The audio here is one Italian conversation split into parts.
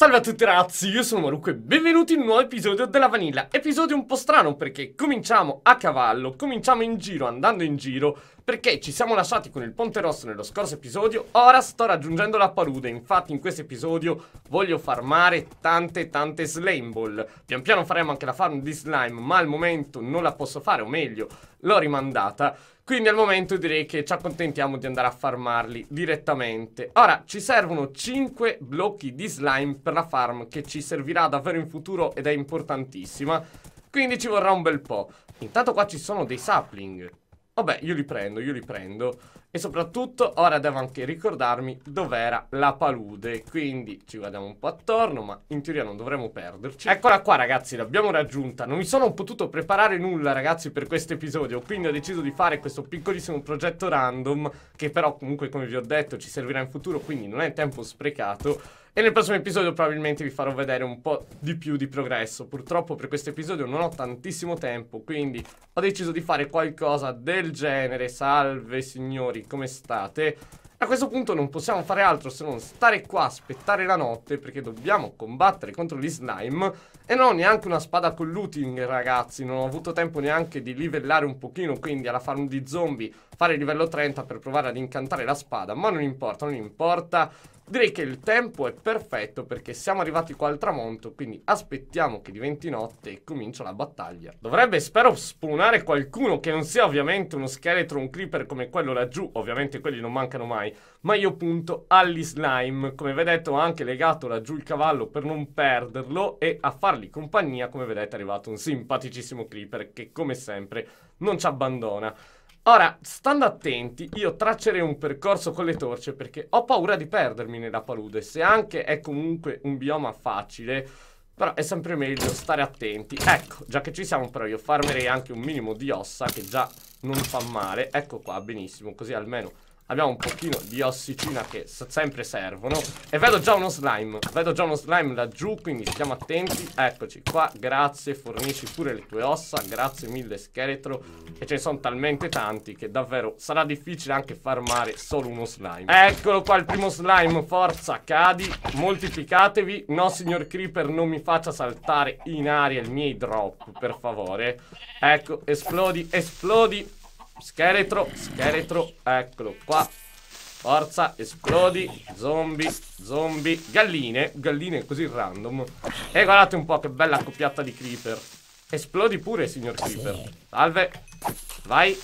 Salve a tutti ragazzi, io sono Marucco e benvenuti in un nuovo episodio della Vanilla Episodio un po' strano perché cominciamo a cavallo, cominciamo in giro, andando in giro Perché ci siamo lasciati con il Ponte Rosso nello scorso episodio Ora sto raggiungendo la palude, infatti in questo episodio voglio farmare tante tante slime ball Pian piano faremo anche la farm di slime, ma al momento non la posso fare, o meglio, l'ho rimandata quindi al momento direi che ci accontentiamo di andare a farmarli direttamente. Ora, ci servono 5 blocchi di slime per la farm che ci servirà davvero in futuro ed è importantissima. Quindi ci vorrà un bel po'. Intanto qua ci sono dei sapling. Vabbè, io li prendo, io li prendo. E soprattutto ora devo anche ricordarmi dov'era la palude. Quindi ci guardiamo un po' attorno, ma in teoria non dovremmo perderci. Eccola qua ragazzi, l'abbiamo raggiunta. Non mi sono potuto preparare nulla ragazzi per questo episodio, quindi ho deciso di fare questo piccolissimo progetto random, che però comunque come vi ho detto ci servirà in futuro, quindi non è tempo sprecato. E nel prossimo episodio probabilmente vi farò vedere un po' di più di progresso. Purtroppo per questo episodio non ho tantissimo tempo, quindi ho deciso di fare qualcosa del genere. Salve signori, come state? A questo punto non possiamo fare altro se non stare qua, aspettare la notte, perché dobbiamo combattere contro gli slime. E non ho neanche una spada con looting, ragazzi. Non ho avuto tempo neanche di livellare un pochino, quindi alla farm di zombie fare livello 30 per provare ad incantare la spada. Ma non importa, non importa. Direi che il tempo è perfetto perché siamo arrivati qua al tramonto, quindi aspettiamo che diventi notte e comincia la battaglia. Dovrebbe, spero, spawnare qualcuno che non sia ovviamente uno scheletro, un creeper come quello laggiù, ovviamente quelli non mancano mai, ma io punto agli slime. Come vedete ho anche legato laggiù il cavallo per non perderlo e a fargli compagnia, come vedete, è arrivato un simpaticissimo creeper che come sempre non ci abbandona. Ora, stando attenti, io traccerei un percorso con le torce perché ho paura di perdermi nella palude, se anche è comunque un bioma facile, però è sempre meglio stare attenti. Ecco, già che ci siamo però io farmerei anche un minimo di ossa che già non fa male. Ecco qua, benissimo, così almeno Abbiamo un pochino di ossicina che sempre servono E vedo già uno slime Vedo già uno slime laggiù Quindi stiamo attenti Eccoci qua Grazie Fornisci pure le tue ossa Grazie mille scheletro E ce ne sono talmente tanti Che davvero sarà difficile anche farmare solo uno slime Eccolo qua il primo slime Forza cadi Moltiplicatevi No signor creeper non mi faccia saltare in aria i miei drop Per favore Ecco esplodi esplodi scheletro, scheletro, eccolo qua. Forza, esplodi, zombie, zombie, galline, galline così random. E guardate un po' che bella accoppiata di creeper. Esplodi pure, signor creeper. Salve, vai,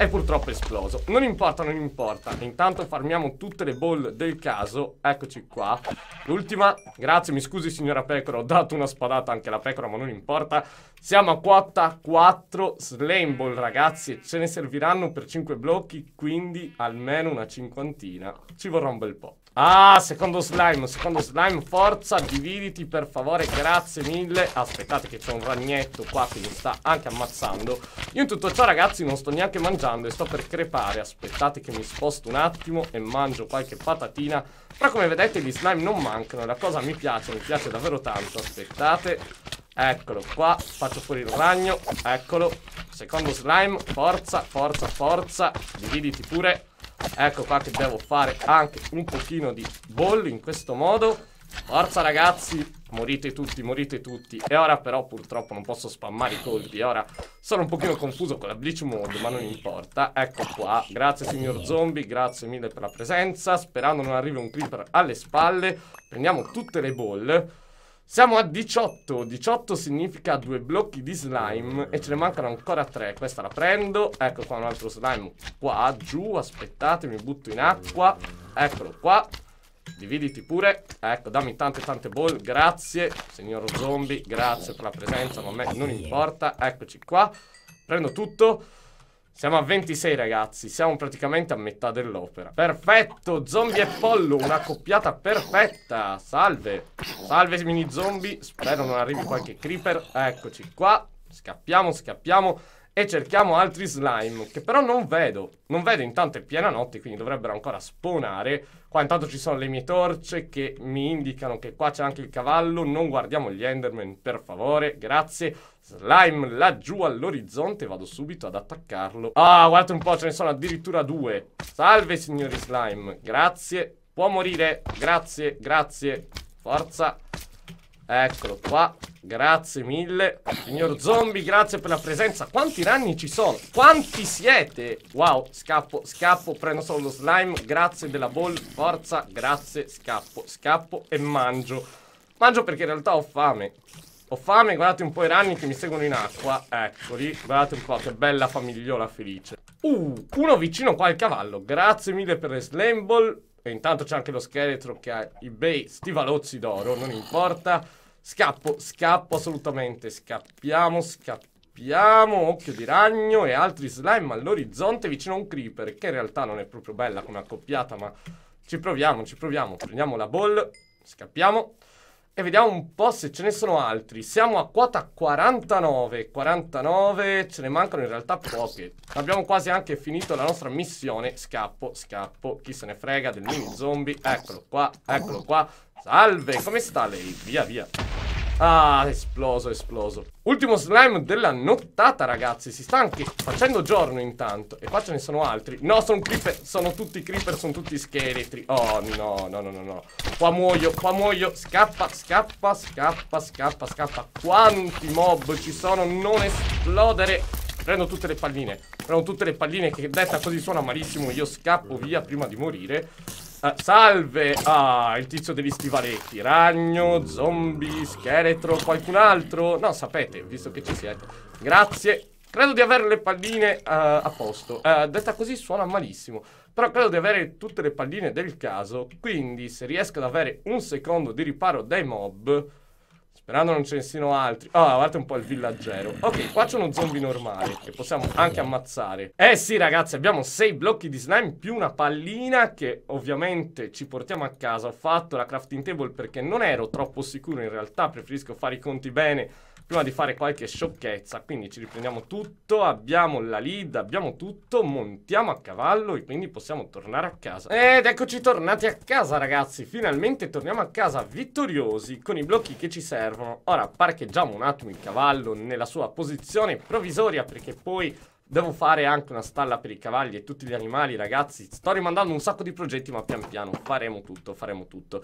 è purtroppo esploso. Non importa, non importa. Intanto farmiamo tutte le ball del caso. Eccoci qua. L'ultima. Grazie, mi scusi signora pecora, ho dato una spadata anche alla pecora, ma non importa. Siamo a quota 4 slam ball, ragazzi. Ce ne serviranno per 5 blocchi, quindi almeno una cinquantina. Ci vorrà un bel po'. Ah, secondo slime, secondo slime, forza, dividiti per favore, grazie mille Aspettate che c'è un ragnetto qua che mi sta anche ammazzando Io in tutto ciò ragazzi non sto neanche mangiando mangiando e sto per crepare. Aspettate che mi sposto un attimo e mangio qualche patatina. Però come vedete gli slime non mancano, la cosa mi piace, mi piace davvero tanto. Aspettate. Eccolo qua, faccio fuori il ragno, eccolo. Secondo slime, forza, forza, forza. Dividiti pure. Ecco qua che devo fare anche un pochino di bollo in questo modo. Forza ragazzi, Morite tutti, morite tutti. E ora però purtroppo non posso spammare i colpi. ora sono un pochino confuso con la Bleach Mode, ma non importa. Ecco qua. Grazie signor Zombie, grazie mille per la presenza. Sperando non arrivi un creeper alle spalle. Prendiamo tutte le ball. Siamo a 18. 18 significa due blocchi di slime e ce ne mancano ancora tre. Questa la prendo. Ecco qua un altro slime qua giù. Aspettatemi, butto in acqua. Eccolo qua. Dividiti pure. Ecco, dammi tante tante ball. Grazie, signor zombie. Grazie per la presenza, ma a me non importa. Eccoci qua. Prendo tutto. Siamo a 26 ragazzi, siamo praticamente a metà dell'opera Perfetto, zombie e pollo, una coppiata perfetta Salve, salve mini zombie, spero non arrivi qualche creeper Eccoci qua, scappiamo, scappiamo e cerchiamo altri slime che però non vedo. Non vedo, intanto è piena notte, quindi dovrebbero ancora spawnare. Qua intanto ci sono le mie torce che mi indicano che qua c'è anche il cavallo. Non guardiamo gli Enderman, per favore, grazie. Slime laggiù all'orizzonte, vado subito ad attaccarlo. Ah, guardate un po', ce ne sono addirittura due. Salve, signori slime, grazie. Può morire, grazie, grazie. Forza. Eccolo qua. Grazie mille. Signor zombie, grazie per la presenza. Quanti ranni ci sono? Quanti siete? Wow, scappo, scappo, prendo solo lo slime. Grazie della ball, forza. Grazie, scappo, scappo e mangio. Mangio perché in realtà ho fame. Ho fame, guardate un po' i ranni che mi seguono in acqua. Eccoli, guardate un po' che bella famigliola felice. Uh, uno vicino qua al cavallo. Grazie mille per le slime ball. E intanto c'è anche lo scheletro che ha i bei stivalozzi d'oro, non importa. Scappo, scappo assolutamente, scappiamo, scappiamo, occhio di ragno e altri slime all'orizzonte vicino a un creeper, che in realtà non è proprio bella come accoppiata, ma ci proviamo, ci proviamo. Prendiamo la ball, scappiamo. E vediamo un po' se ce ne sono altri. Siamo a quota 49. 49, ce ne mancano in realtà pochi. Abbiamo quasi anche finito la nostra missione. Scappo, scappo. Chi se ne frega del mini zombie. Eccolo qua, eccolo qua. Salve, come sta lei? Via, via. Ah, esploso, esploso. Ultimo slime della nottata, ragazzi. Si sta anche facendo giorno intanto. E qua ce ne sono altri. No, sono creeper. Sono tutti creeper, sono tutti scheletri. Oh, no, no, no, no, no. Qua muoio, qua muoio. Scappa, scappa, scappa, scappa, scappa. Quanti mob ci sono? Non esplodere. Prendo tutte le palline. Prendo tutte le palline che detta così suona malissimo. Io scappo via prima di morire salve! Ah, il tizio degli stivalecchi. Ragno, zombie, scheletro, qualcun altro? No, sapete, visto che ci siete. Grazie. Credo di avere le palline uh, a posto. Uh, detta così suona malissimo. Però credo di avere tutte le palline del caso. Quindi, se riesco ad avere un secondo di riparo dai mob... Sperando non ce ne siano altri. Ah, oh, guarda un po' il villaggero. Ok, qua c'è uno zombie normale che possiamo anche ammazzare. Eh sì, ragazzi, abbiamo sei blocchi di slime più una pallina che ovviamente ci portiamo a casa. Ho fatto la crafting table perché non ero troppo sicuro in realtà. Preferisco fare i conti bene prima di fare qualche sciocchezza. Quindi ci riprendiamo tutto, abbiamo la lead, abbiamo tutto, montiamo a cavallo e quindi possiamo tornare a casa. Ed eccoci tornati a casa ragazzi, finalmente torniamo a casa vittoriosi con i blocchi che ci servono. Ora parcheggiamo un attimo il cavallo nella sua posizione provvisoria perché poi... Devo fare anche una stalla per i cavalli e tutti gli animali, ragazzi. Sto rimandando un sacco di progetti, ma pian piano faremo tutto, faremo tutto.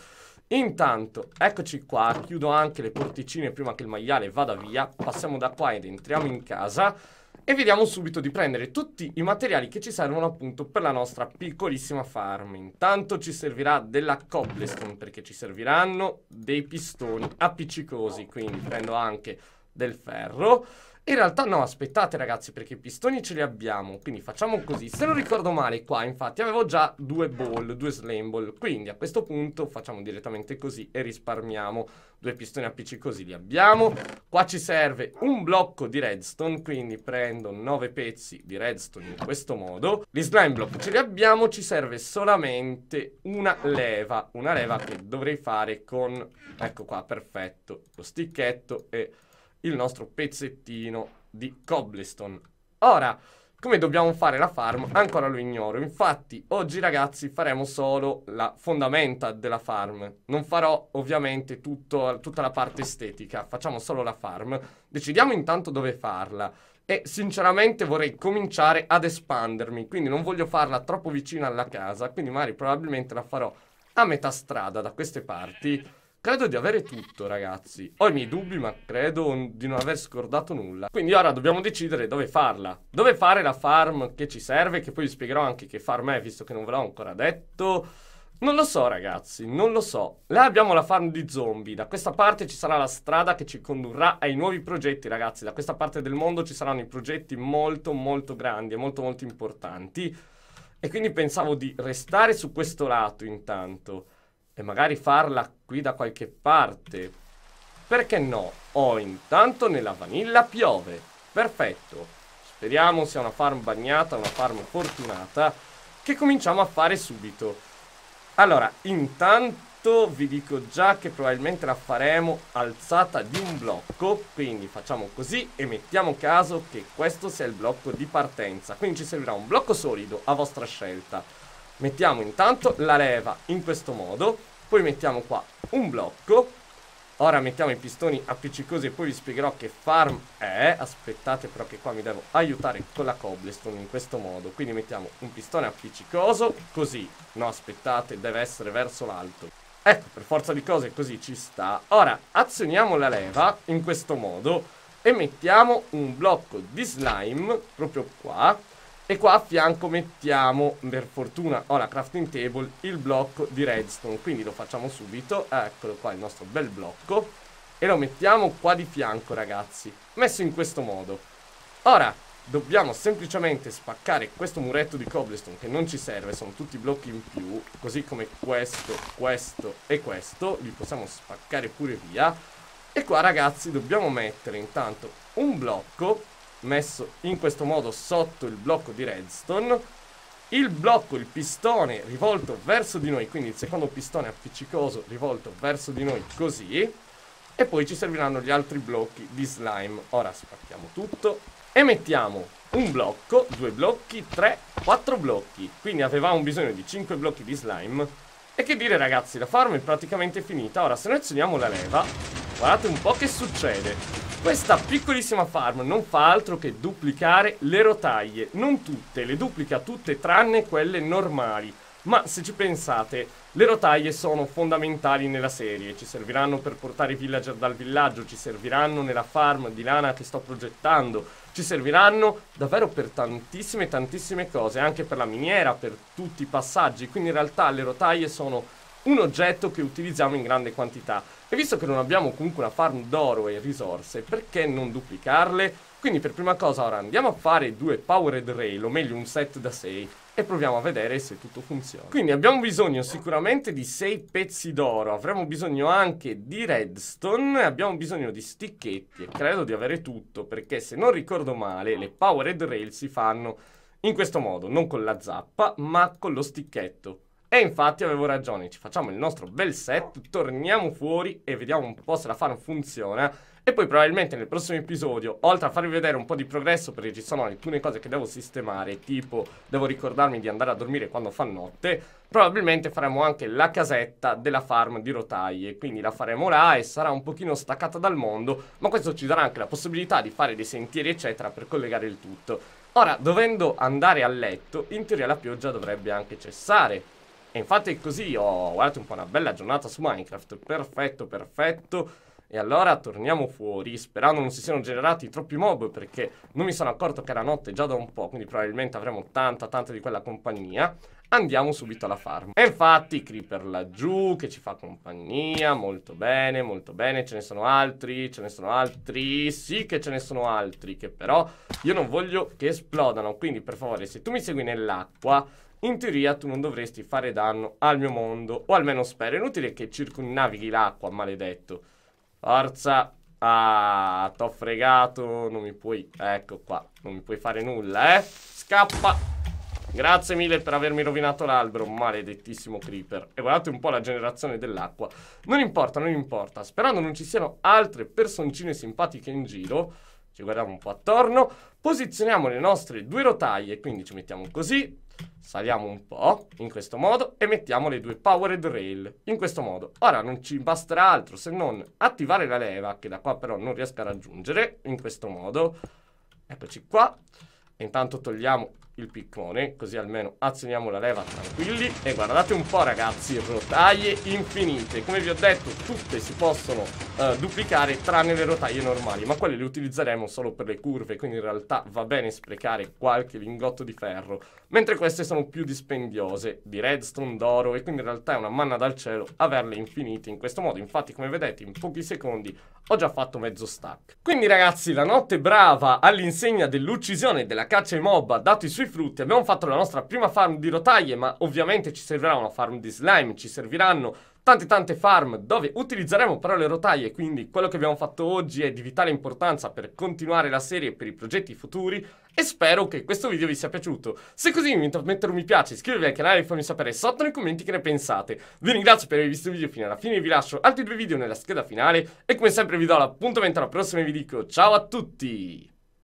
Intanto, eccoci qua, chiudo anche le porticine prima che il maiale vada via, passiamo da qua ed entriamo in casa e vediamo subito di prendere tutti i materiali che ci servono appunto per la nostra piccolissima farm. Intanto ci servirà della cobblestone perché ci serviranno dei pistoni appiccicosi, quindi prendo anche del ferro in realtà no, aspettate ragazzi perché i pistoni ce li abbiamo Quindi facciamo così Se non ricordo male qua infatti avevo già due ball, due slam ball Quindi a questo punto facciamo direttamente così e risparmiamo Due pistoni a PC così li abbiamo Qua ci serve un blocco di redstone Quindi prendo nove pezzi di redstone in questo modo Gli slime block ce li abbiamo Ci serve solamente una leva Una leva che dovrei fare con... Ecco qua, perfetto Lo sticchetto e il nostro pezzettino di cobblestone. Ora, come dobbiamo fare la farm ancora lo ignoro. Infatti oggi ragazzi faremo solo la fondamenta della farm. Non farò ovviamente tutto, tutta la parte estetica, facciamo solo la farm. Decidiamo intanto dove farla. E sinceramente vorrei cominciare ad espandermi, quindi non voglio farla troppo vicina alla casa, quindi magari probabilmente la farò a metà strada da queste parti Credo di avere tutto, ragazzi. Ho i miei dubbi, ma credo di non aver scordato nulla. Quindi ora dobbiamo decidere dove farla. Dove fare la farm che ci serve, che poi vi spiegherò anche che farm è, visto che non ve l'ho ancora detto. Non lo so, ragazzi, non lo so. Là abbiamo la farm di zombie. Da questa parte ci sarà la strada che ci condurrà ai nuovi progetti, ragazzi. Da questa parte del mondo ci saranno i progetti molto, molto grandi e molto, molto importanti. E quindi pensavo di restare su questo lato intanto e magari farla qui da qualche parte. Perché no? Oh, intanto nella vanilla piove. Perfetto. Speriamo sia una farm bagnata, una farm fortunata, che cominciamo a fare subito. Allora, intanto vi dico già che probabilmente la faremo alzata di un blocco, quindi facciamo così e mettiamo caso che questo sia il blocco di partenza. Quindi ci servirà un blocco solido a vostra scelta. Mettiamo intanto la leva in questo modo Poi mettiamo qua un blocco Ora mettiamo i pistoni appiccicosi e poi vi spiegherò che farm è Aspettate però che qua mi devo aiutare con la cobblestone in questo modo Quindi mettiamo un pistone appiccicoso Così, no aspettate, deve essere verso l'alto Ecco, per forza di cose così ci sta Ora azioniamo la leva in questo modo E mettiamo un blocco di slime proprio qua e qua a fianco mettiamo, per fortuna ho la crafting table, il blocco di redstone. Quindi lo facciamo subito. Eccolo qua il nostro bel blocco. E lo mettiamo qua di fianco, ragazzi. Messo in questo modo. Ora, dobbiamo semplicemente spaccare questo muretto di cobblestone che non ci serve. Sono tutti blocchi in più. Così come questo, questo e questo. Li possiamo spaccare pure via. E qua, ragazzi, dobbiamo mettere intanto un blocco messo in questo modo sotto il blocco di redstone il blocco, il pistone rivolto verso di noi, quindi il secondo pistone appiccicoso rivolto verso di noi così e poi ci serviranno gli altri blocchi di slime. Ora spacchiamo tutto e mettiamo un blocco, due blocchi, tre, quattro blocchi. Quindi avevamo bisogno di cinque blocchi di slime. E che dire ragazzi, la farm è praticamente finita. Ora selezioniamo la leva Guardate un po' che succede. Questa piccolissima farm non fa altro che duplicare le rotaie. Non tutte, le duplica tutte tranne quelle normali. Ma se ci pensate, le rotaie sono fondamentali nella serie, ci serviranno per portare i villager dal villaggio, ci serviranno nella farm di lana che sto progettando, ci serviranno davvero per tantissime tantissime cose, anche per la miniera, per tutti i passaggi, quindi in realtà le rotaie sono un oggetto che utilizziamo in grande quantità. E visto che non abbiamo comunque una farm d'oro e risorse, perché non duplicarle? Quindi per prima cosa ora andiamo a fare due Powered Rail, o meglio un set da 6, e proviamo a vedere se tutto funziona. Quindi abbiamo bisogno sicuramente di 6 pezzi d'oro, avremo bisogno anche di redstone, abbiamo bisogno di sticchetti e credo di avere tutto perché se non ricordo male le powered rail si fanno in questo modo, non con la zappa ma con lo sticchetto. E infatti avevo ragione, ci facciamo il nostro bel set, torniamo fuori e vediamo un po' se la farm funziona. E poi probabilmente nel prossimo episodio, oltre a farvi vedere un po' di progresso, perché ci sono alcune cose che devo sistemare, tipo devo ricordarmi di andare a dormire quando fa notte, probabilmente faremo anche la casetta della farm di rotaie, quindi la faremo là e sarà un pochino staccata dal mondo, ma questo ci darà anche la possibilità di fare dei sentieri eccetera per collegare il tutto. Ora, dovendo andare a letto, in teoria la pioggia dovrebbe anche cessare, e infatti è così, ho guardato un po' una bella giornata su Minecraft, perfetto, perfetto. E allora torniamo fuori, sperando non si siano generati troppi mob, perché non mi sono accorto che era notte già da un po', quindi probabilmente avremo tanta, tanta di quella compagnia. Andiamo subito alla farm. E infatti Creeper laggiù, che ci fa compagnia, molto bene, molto bene. Ce ne sono altri, ce ne sono altri, sì che ce ne sono altri, che però io non voglio che esplodano. Quindi per favore, se tu mi segui nell'acqua in teoria tu non dovresti fare danno al mio mondo, o almeno spero. È inutile che circunnavighi l'acqua, maledetto. Forza. Ah, t'ho fregato, non mi puoi... Ecco qua, non mi puoi fare nulla, eh? Scappa! Grazie mille per avermi rovinato l'albero, maledettissimo creeper. E guardate un po' la generazione dell'acqua. Non importa, non importa. Sperando non ci siano altre personcine simpatiche in giro, ci guardiamo un po' attorno, posizioniamo le nostre due rotaie, quindi ci mettiamo così, Saliamo un po', in questo modo, e mettiamo le due Powered Rail, in questo modo. Ora non ci basterà altro se non attivare la leva, che da qua però non riesco a raggiungere, in questo modo. Eccoci qua. E intanto togliamo il piccone Così almeno azioniamo la leva tranquilli E guardate un po' ragazzi Rotaie infinite Come vi ho detto tutte si possono uh, duplicare Tranne le rotaie normali Ma quelle le utilizzeremo solo per le curve Quindi in realtà va bene sprecare qualche lingotto di ferro Mentre queste sono più dispendiose Di redstone, d'oro E quindi in realtà è una manna dal cielo Averle infinite in questo modo Infatti come vedete in pochi secondi ho già fatto mezzo stack Quindi ragazzi la notte brava All'insegna dell'uccisione della caccia ai mob Ha dato i suoi sui frutti abbiamo fatto la nostra prima farm di rotaie, ma ovviamente ci servirà una farm di slime, ci serviranno tante tante farm dove utilizzeremo però le rotaie, quindi quello che abbiamo fatto oggi è di vitale importanza per continuare la serie per i progetti futuri e spero che questo video vi sia piaciuto. Se così vi invito a mettere un mi piace, iscrivervi al canale e fammi sapere sotto nei commenti che ne pensate. Vi ringrazio per aver visto il video fino alla fine, vi lascio altri due video nella scheda finale e come sempre vi do l'appuntamento alla prossima e vi dico ciao a tutti!